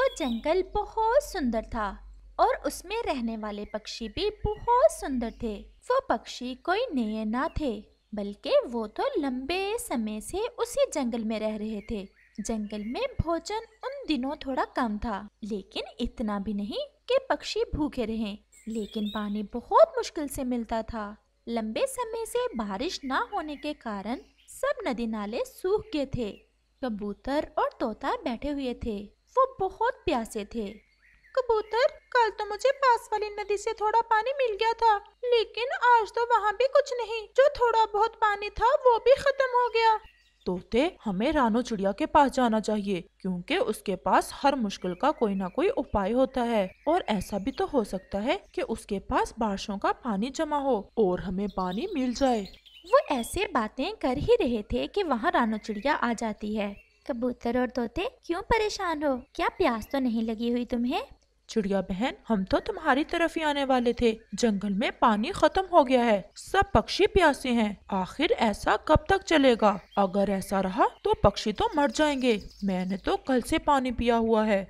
वो जंगल बहुत सुंदर था और उसमें रहने वाले पक्षी भी बहुत सुंदर थे वो पक्षी कोई नए ना थे बल्कि वो तो लंबे समय से उसी जंगल में रह रहे थे जंगल में भोजन उन दिनों थोड़ा कम था लेकिन इतना भी नहीं कि पक्षी भूखे रहें लेकिन पानी बहुत मुश्किल से मिलता था लंबे समय से बारिश ना होने के कारण सब नदी नाले सूख गए थे कबूतर और तोता बैठे हुए थे वो बहुत प्यासे थे कबूतर कल तो मुझे पास वाली नदी से थोड़ा पानी मिल गया था लेकिन आज तो वहाँ भी कुछ नहीं जो थोड़ा बहुत पानी था वो भी खत्म हो गया तोते हमें रानो चिड़िया के पास जाना चाहिए क्योंकि उसके पास हर मुश्किल का कोई ना कोई उपाय होता है और ऐसा भी तो हो सकता है कि उसके पास बारिशों का पानी जमा हो और हमें पानी मिल जाए वो ऐसे बातें कर ही रहे थे कि वहाँ रानो चिड़िया आ जाती है कबूतर और तोते क्यों परेशान हो क्या प्यास तो नहीं लगी हुई तुम्हें चिड़िया बहन हम तो तुम्हारी तरफ ही आने वाले थे जंगल में पानी खत्म हो गया है सब पक्षी प्यासे हैं आखिर ऐसा कब तक चलेगा अगर ऐसा रहा तो पक्षी तो मर जाएंगे मैंने तो कल से पानी पिया हुआ है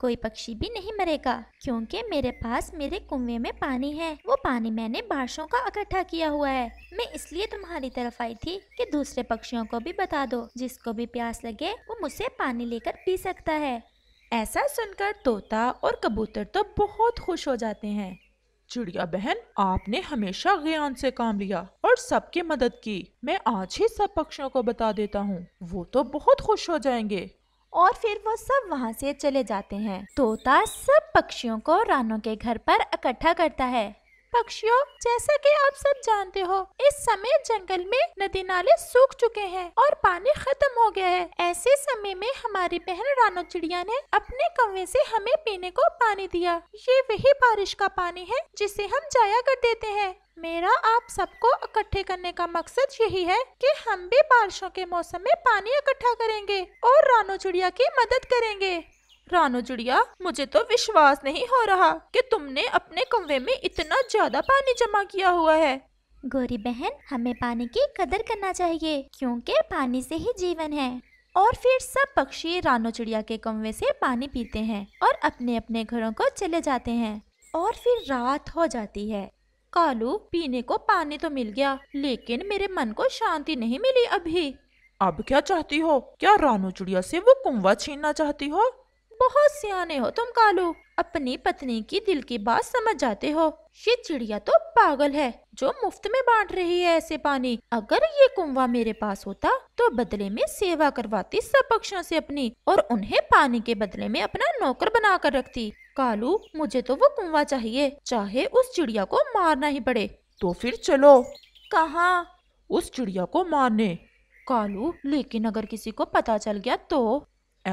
कोई पक्षी भी नहीं मरेगा क्योंकि मेरे पास मेरे कुएं में पानी है वो पानी मैंने बारिशों का इकट्ठा किया हुआ है मैं इसलिए तुम्हारी तरफ आई थी कि दूसरे पक्षियों को भी बता दो जिसको भी प्यास लगे वो मुझसे पानी लेकर पी सकता है ऐसा सुनकर तोता और कबूतर तो बहुत खुश हो जाते हैं चिड़िया बहन आपने हमेशा ज्ञान से काम लिया और सबकी मदद की मैं आज ही सब पक्षियों को बता देता हूँ वो तो बहुत खुश हो जाएंगे और फिर वो सब वहाँ से चले जाते हैं तोता सब पक्षियों को रानों के घर पर इकट्ठा करता है पक्षियों जैसा कि आप सब जानते हो इस समय जंगल में नदी नाले सूख चुके हैं और पानी खत्म हो गया है ऐसे समय में हमारी बहन रानो चिड़िया ने अपने कौवे से हमें पीने को पानी दिया ये वही बारिश का पानी है जिसे हम जाया कर देते हैं मेरा आप सबको इकट्ठे करने का मकसद यही है कि हम भी बारिशों के मौसम में पानी इकट्ठा करेंगे और रानो चिड़िया की मदद करेंगे रानो जुड़िया मुझे तो विश्वास नहीं हो रहा कि तुमने अपने कमरे में इतना ज्यादा पानी जमा किया हुआ है गोरी बहन हमें पानी की कदर करना चाहिए क्योंकि पानी से ही जीवन है और फिर सब पक्षी रानो चिड़िया के कमरे से पानी पीते हैं और अपने अपने घरों को चले जाते हैं और फिर रात हो जाती है कालू पीने को पानी तो मिल गया लेकिन मेरे मन को शांति नहीं मिली अभी अब क्या चाहती हो क्या रानो चिड़िया से वो कुंवा छीनना चाहती हो बहुत सियाने हो तुम कालू अपनी पत्नी की दिल की बात समझ जाते हो ये चिड़िया तो पागल है जो मुफ्त में बांट रही है ऐसे पानी अगर ये कुंवा मेरे पास होता तो बदले में सेवा करवाती सब पक्षियों से अपनी और उन्हें पानी के बदले में अपना नौकर बना कर रखती कालू मुझे तो वो कुंवा चाहिए चाहे उस चिड़िया को मारना ही पड़े तो फिर चलो कहा उस चिड़िया को मारने कालू लेकिन अगर किसी को पता चल गया तो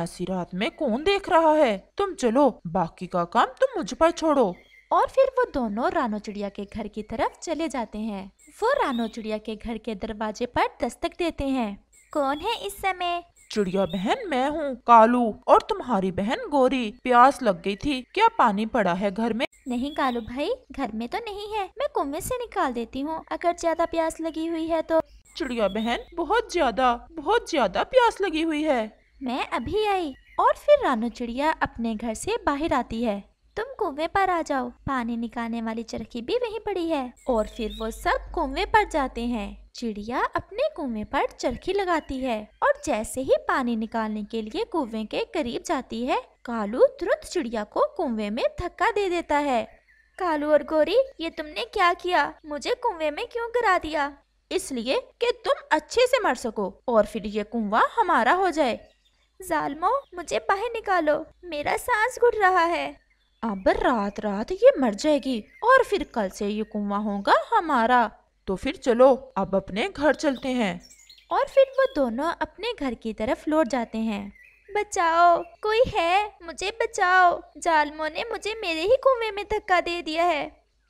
ऐसी रात में कौन देख रहा है तुम चलो बाकी का काम तुम मुझ पर छोड़ो और फिर वो दोनों रानो चिड़िया के घर की तरफ चले जाते हैं वो रानो चिड़िया के घर के दरवाजे पर दस्तक देते हैं कौन है इस समय चिड़िया बहन मैं हूँ कालू और तुम्हारी बहन गोरी प्यास लग गई थी क्या पानी पड़ा है घर में नहीं कालू भाई घर में तो नहीं है मैं कुएं से निकाल देती हूँ अगर ज्यादा प्यास लगी हुई है तो चिड़िया बहन बहुत ज्यादा बहुत ज्यादा प्यास लगी हुई है मैं अभी आई और फिर रानू चिड़िया अपने घर से बाहर आती है तुम कुएं पर आ जाओ पानी निकालने वाली चरखी भी वहीं पड़ी है और फिर वो सब कुएं पर जाते हैं चिड़िया अपने कुएं पर चरखी लगाती है और जैसे ही पानी निकालने के लिए कुएं के करीब जाती है कालू तुरंत चिड़िया को कुएं में धक्का दे देता है कालू और गोरी ये तुमने क्या किया मुझे कुएं में क्यों गिरा दिया इसलिए कि तुम अच्छे से मर सको और फिर ये कुआ हमारा हो जाए जालमो मुझे बाहर निकालो मेरा सांस घुट रहा है अब रात रात ये मर जाएगी और फिर कल से ये कुआ होगा हमारा तो फिर चलो अब अपने घर चलते हैं और फिर वो दोनों अपने घर की तरफ लौट जाते हैं बचाओ कोई है मुझे बचाओ जालमो ने मुझे मेरे ही कुएं में धक्का दे दिया है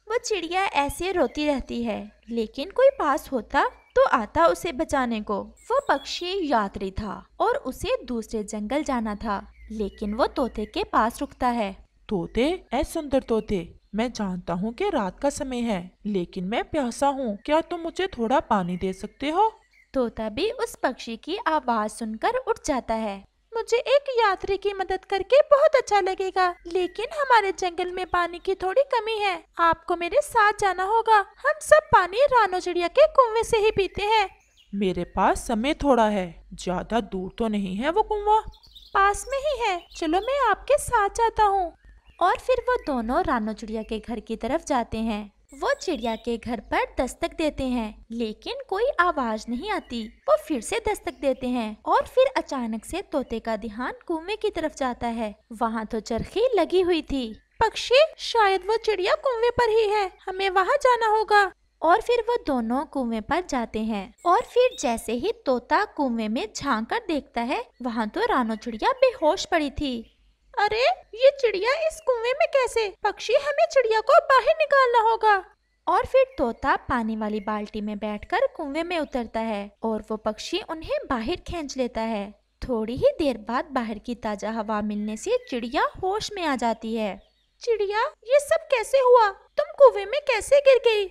वो चिड़िया ऐसे रोती रहती है लेकिन कोई पास होता तो आता उसे बचाने को वो पक्षी यात्री था और उसे दूसरे जंगल जाना था लेकिन वो तोते के पास रुकता है तोते ऐ सुंदर तोते मैं जानता हूँ कि रात का समय है लेकिन मैं प्यासा हूँ क्या तुम मुझे थोड़ा पानी दे सकते हो तोता भी उस पक्षी की आवाज सुनकर उठ जाता है मुझे एक यात्री की मदद करके बहुत अच्छा लगेगा लेकिन हमारे जंगल में पानी की थोड़ी कमी है आपको मेरे साथ जाना होगा हम सब पानी रानो चिड़िया के कुएं से ही पीते हैं मेरे पास समय थोड़ा है ज्यादा दूर तो नहीं है वो कुआ पास में ही है चलो मैं आपके साथ जाता हूँ और फिर वो दोनों रानो चिड़िया के घर की तरफ जाते हैं वो चिड़िया के घर पर दस्तक देते हैं लेकिन कोई आवाज नहीं आती वो फिर से दस्तक देते हैं और फिर अचानक से तोते का ध्यान कुएं की तरफ जाता है वहाँ तो चरखी लगी हुई थी पक्षी शायद वो चिड़िया कुएं पर ही है हमें वहाँ जाना होगा और फिर वो दोनों कुएं पर जाते हैं और फिर जैसे ही तोता कुएं में झांक कर देखता है वहाँ तो रानो चिड़िया बेहोश पड़ी थी अरे ये चिड़िया इस कुएं में कैसे पक्षी हमें चिड़िया को बाहर निकालना होगा और फिर तोता पानी वाली बाल्टी में बैठकर कुएं में उतरता है और वो पक्षी उन्हें बाहर खींच लेता है थोड़ी ही देर बाद बाहर की ताजा हवा मिलने से चिड़िया होश में आ जाती है चिड़िया ये सब कैसे हुआ तुम कुएं में कैसे गिर गई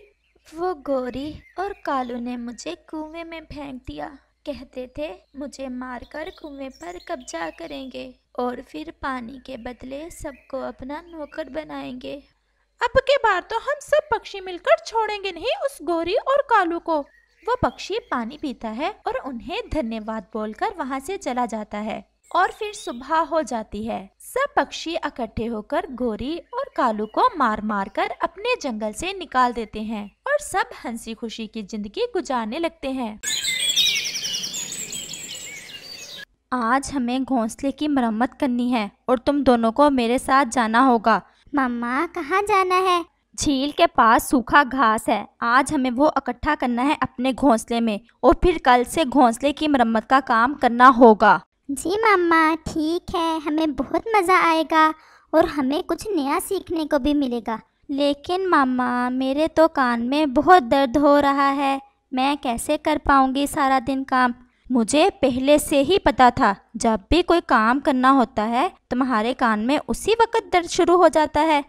वो गोरी और कालू ने मुझे कुएं में फेंक दिया कहते थे मुझे मारकर कुएं पर कब्जा करेंगे और फिर पानी के बदले सबको अपना नौकर बनाएंगे अब के बार तो हम सब पक्षी मिलकर छोड़ेंगे नहीं उस गोरी और कालू को वो पक्षी पानी पीता है और उन्हें धन्यवाद बोलकर वहाँ से चला जाता है और फिर सुबह हो जाती है सब पक्षी इकट्ठे होकर गोरी और कालू को मार मार कर अपने जंगल से निकाल देते हैं और सब हंसी खुशी की जिंदगी गुजारने लगते हैं आज हमें घोंसले की मरम्मत करनी है और तुम दोनों को मेरे साथ जाना होगा मम्मा कहाँ जाना है झील के पास सूखा घास है आज हमें वो इकट्ठा करना है अपने घोंसले में और फिर कल से घोंसले की मरम्मत का काम करना होगा जी मम्मा ठीक है हमें बहुत मज़ा आएगा और हमें कुछ नया सीखने को भी मिलेगा लेकिन मामा मेरे तो कान में बहुत दर्द हो रहा है मैं कैसे कर पाऊंगी सारा दिन काम मुझे पहले से ही पता था जब भी कोई काम करना होता है तुम्हारे कान में उसी वक्त दर्द शुरू हो जाता है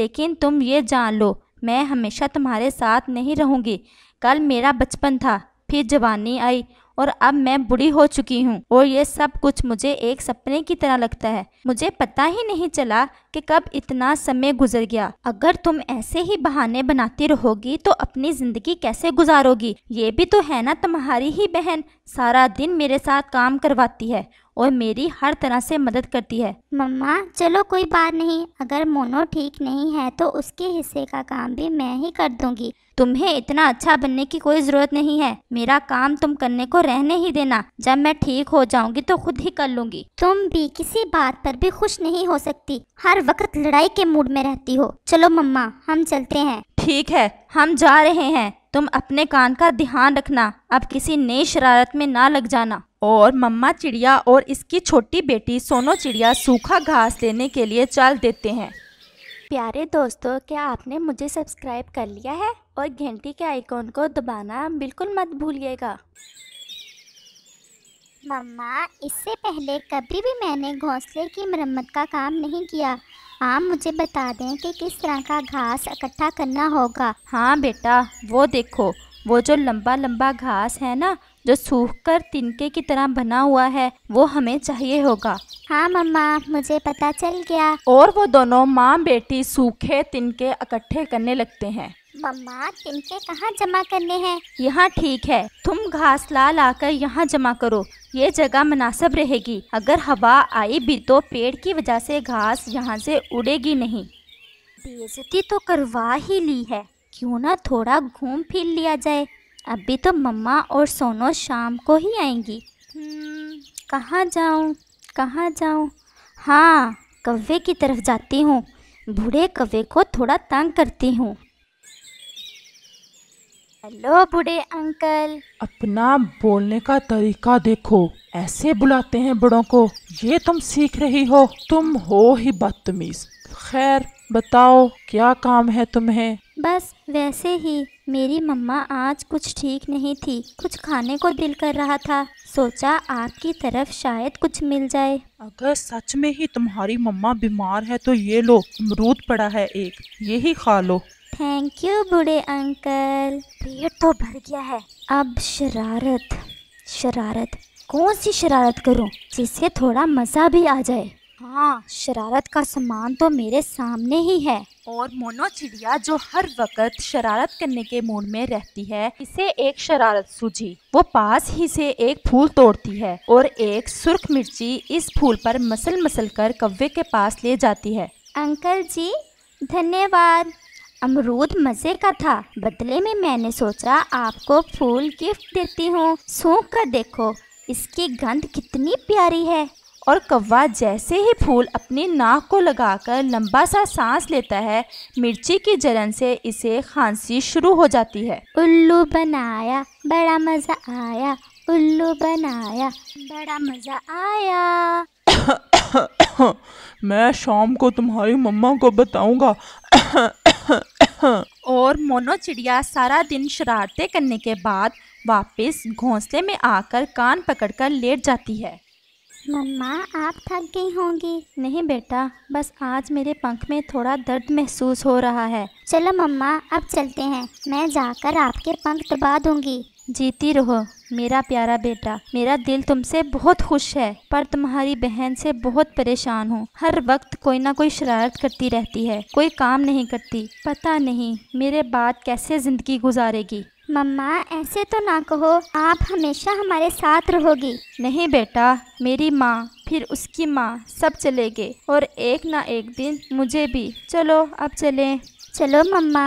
लेकिन तुम ये जान लो मैं हमेशा तुम्हारे साथ नहीं रहूँगी कल मेरा बचपन था फिर जवानी आई और अब मैं बुढ़ी हो चुकी हूँ और ये सब कुछ मुझे एक सपने की तरह लगता है मुझे पता ही नहीं चला कि कब इतना समय गुजर गया अगर तुम ऐसे ही बहाने बनाती रहोगी तो अपनी जिंदगी कैसे गुजारोगी ये भी तो है ना तुम्हारी ही बहन सारा दिन मेरे साथ काम करवाती है और मेरी हर तरह से मदद करती है मम्मा चलो कोई बात नहीं अगर मोनो ठीक नहीं है तो उसके हिस्से का काम भी मैं ही कर दूंगी तुम्हें इतना अच्छा बनने की कोई ज़रूरत नहीं है मेरा काम तुम करने को रहने ही देना जब मैं ठीक हो जाऊंगी तो खुद ही कर लूंगी तुम भी किसी बात पर भी खुश नहीं हो सकती हर वक्त लड़ाई के मूड में रहती हो चलो मम्मा हम चलते हैं ठीक है हम जा रहे हैं तुम अपने कान का ध्यान रखना अब किसी नई शरारत में ना लग जाना और मम्मा चिड़िया और इसकी छोटी बेटी सोनो चिड़िया सूखा घास लेने के लिए चल देते हैं प्यारे दोस्तों क्या आपने मुझे सब्सक्राइब कर लिया है और घंटी के आइकॉन को दबाना बिल्कुल मत भूलिएगा मम्मा इससे पहले कभी भी मैंने घोंसले की मरम्मत का काम नहीं किया आप हाँ, मुझे बता दें कि किस तरह का घास इकट्ठा करना होगा हाँ बेटा वो देखो वो जो लंबा लंबा घास है ना जो सूख कर तिनके की तरह बना हुआ है वो हमें चाहिए होगा हाँ मम्मा मुझे पता चल गया और वो दोनों माँ बेटी सूखे तिनके इकट्ठे करने लगते हैं मम्मा तिनके कहाँ जमा करने हैं यहाँ ठीक है तुम घास ला ला कर यहाँ जमा करो ये जगह मुनासिब रहेगी अगर हवा आई भी तो पेड़ की वजह से घास यहाँ से उड़ेगी नहीं बेजती तो करवा ही ली है क्यों ना थोड़ा घूम फिर लिया जाए अभी तो मम्मा और सोनो शाम को ही आएंगी हम्म, कहाँ जाऊँ कहाँ जाऊँ हाँ कव्वे की तरफ जाती हूँ बूढ़े कव्वे को थोड़ा तंग करती हूँ हेलो बुढ़े अंकल अपना बोलने का तरीका देखो ऐसे बुलाते हैं बड़ों को ये तुम सीख रही हो तुम हो ही बदतमीज खैर बताओ क्या काम है तुम्हें बस वैसे ही मेरी मम्मा आज कुछ ठीक नहीं थी कुछ खाने को दिल कर रहा था सोचा आपकी तरफ शायद कुछ मिल जाए अगर सच में ही तुम्हारी मम्मा बीमार है तो ये लो अमरूद पड़ा है एक यही खा लो थैंक यू बूढ़े अंकल पेट तो भर गया है अब शरारत शरारत कौन सी शरारत करूं जिससे थोड़ा मज़ा भी आ जाए हाँ शरारत का सामान तो मेरे सामने ही है और मोनो चिड़िया जो हर वक्त शरारत करने के मूड में रहती है इसे एक शरारत सूझी वो पास ही से एक फूल तोड़ती है और एक सुर्ख मिर्ची इस फूल पर मसल मसल कर कव्वे के पास ले जाती है अंकल जी धन्यवाद अमरूद मजे का था बदले में मैंने सोचा आपको फूल गिफ्ट देती हूँ सूख कर देखो इसकी गंध कितनी प्यारी है और कौवा जैसे ही फूल अपनी नाक को लगाकर लंबा सा सांस लेता है मिर्ची की जलन से इसे खांसी शुरू हो जाती है उल्लू बनाया बड़ा मज़ा आया उल्लू बनाया बड़ा मज़ा आया मैं शाम को तुम्हारी मम्मा को बताऊंगा और मोनो चिड़िया सारा दिन शरारतें करने के बाद वापस घोंसले में आकर कान पकड़कर लेट जाती है मम्मा आप थक गई होंगी नहीं बेटा बस आज मेरे पंख में थोड़ा दर्द महसूस हो रहा है चलो मम्मा अब चलते हैं मैं जाकर आपके पंख दबा दूंगी जीती रहो मेरा प्यारा बेटा मेरा दिल तुमसे बहुत खुश है पर तुम्हारी बहन से बहुत परेशान हूँ हर वक्त कोई ना कोई शरारत करती रहती है कोई काम नहीं करती पता नहीं मेरे बाद कैसे ज़िंदगी गुजारेगी मम्मा ऐसे तो ना कहो आप हमेशा हमारे साथ रहोगी नहीं बेटा मेरी माँ फिर उसकी माँ सब चले गए और एक ना एक दिन मुझे भी चलो अब चले चलो मम्मा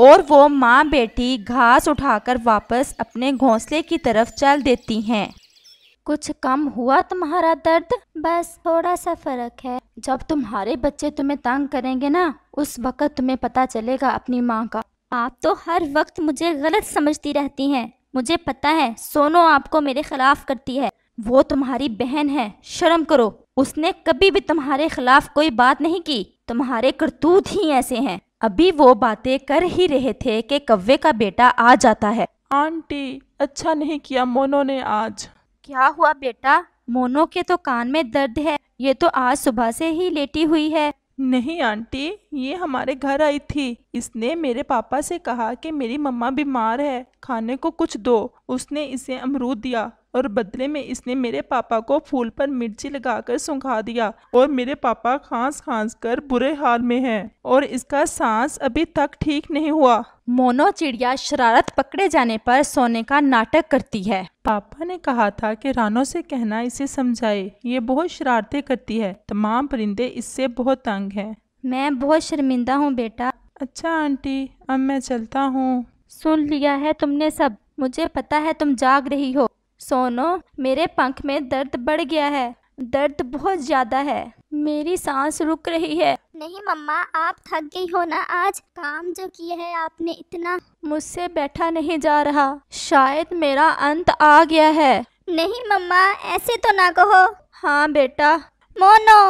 और वो माँ बेटी घास उठाकर वापस अपने घोंसले की तरफ चल देती हैं कुछ कम हुआ तुम्हारा दर्द बस थोड़ा सा फर्क है जब तुम्हारे बच्चे तुम्हें तंग करेंगे ना उस वक्त तुम्हें पता चलेगा अपनी माँ का आप तो हर वक्त मुझे गलत समझती रहती हैं मुझे पता है सोनो आपको मेरे खिलाफ करती है वो तुम्हारी बहन है शर्म करो उसने कभी भी तुम्हारे खिलाफ कोई बात नहीं की तुम्हारे करतूत ही ऐसे हैं अभी वो बातें कर ही रहे थे कि कव्वे का बेटा आ जाता है आंटी अच्छा नहीं किया मोनो ने आज क्या हुआ बेटा मोनो के तो कान में दर्द है ये तो आज सुबह से ही लेटी हुई है नहीं आंटी ये हमारे घर आई थी इसने मेरे पापा से कहा कि मेरी मम्मा बीमार है खाने को कुछ दो उसने इसे अमरूद दिया और बदले में इसने मेरे पापा को फूल पर मिर्ची लगाकर सुखा दिया और मेरे पापा खांस खांस कर बुरे हाल में हैं और इसका सांस अभी तक ठीक नहीं हुआ मोनो चिड़िया शरारत पकड़े जाने पर सोने का नाटक करती है पापा ने कहा था कि रानो से कहना इसे समझाए ये बहुत शरारतें करती है तमाम परिंदे इससे बहुत तंग हैं मैं बहुत शर्मिंदा हूँ बेटा अच्छा आंटी अब मैं चलता हूँ सुन लिया है तुमने सब मुझे पता है तुम जाग रही हो सोनो मेरे पंख में दर्द बढ़ गया है दर्द बहुत ज्यादा है मेरी सांस रुक रही है नहीं मम्मा आप थक गई हो ना आज काम जो किया है आपने इतना मुझसे बैठा नहीं जा रहा शायद मेरा अंत आ गया है नहीं मम्मा ऐसे तो ना कहो हाँ बेटा मोनो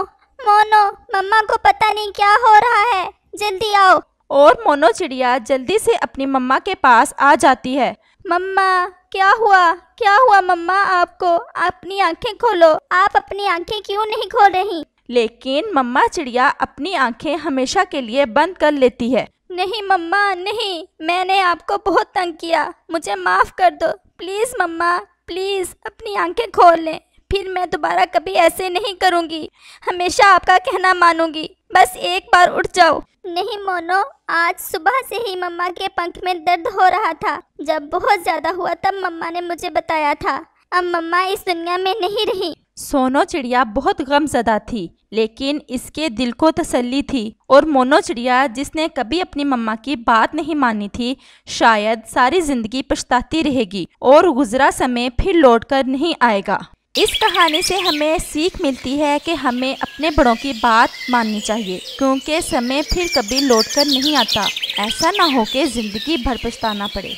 मोनो मम्मा को पता नहीं क्या हो रहा है जल्दी आओ और मोनो चिड़िया जल्दी से अपनी मम्मा के पास आ जाती है मम्मा क्या हुआ क्या हुआ मम्मा आपको अपनी आंखें खोलो आप अपनी आंखें क्यों नहीं खोल रही लेकिन मम्मा चिड़िया अपनी आंखें हमेशा के लिए बंद कर लेती है नहीं मम्मा नहीं मैंने आपको बहुत तंग किया मुझे माफ़ कर दो प्लीज़ मम्मा प्लीज़ अपनी आंखें खोल लें फिर मैं दोबारा कभी ऐसे नहीं करूँगी हमेशा आपका कहना मानूंगी बस एक बार उठ जाओ नहीं मोनो आज सुबह से ही मम्मा के पंख में दर्द हो रहा था जब बहुत ज्यादा हुआ तब मम्मा ने मुझे बताया था अब मम्मा इस दुनिया में नहीं रही सोनो चिड़िया बहुत गमजदा थी लेकिन इसके दिल को तसल्ली थी और मोनो चिड़िया जिसने कभी अपनी मम्मा की बात नहीं मानी थी शायद सारी जिंदगी पछताती रहेगी और गुजरा समय फिर लौटकर नहीं आएगा इस कहानी से हमें सीख मिलती है कि हमें अपने बड़ों की बात माननी चाहिए क्योंकि समय फिर कभी लौट कर नहीं आता ऐसा ना हो कि ज़िंदगी भर पछताना पड़े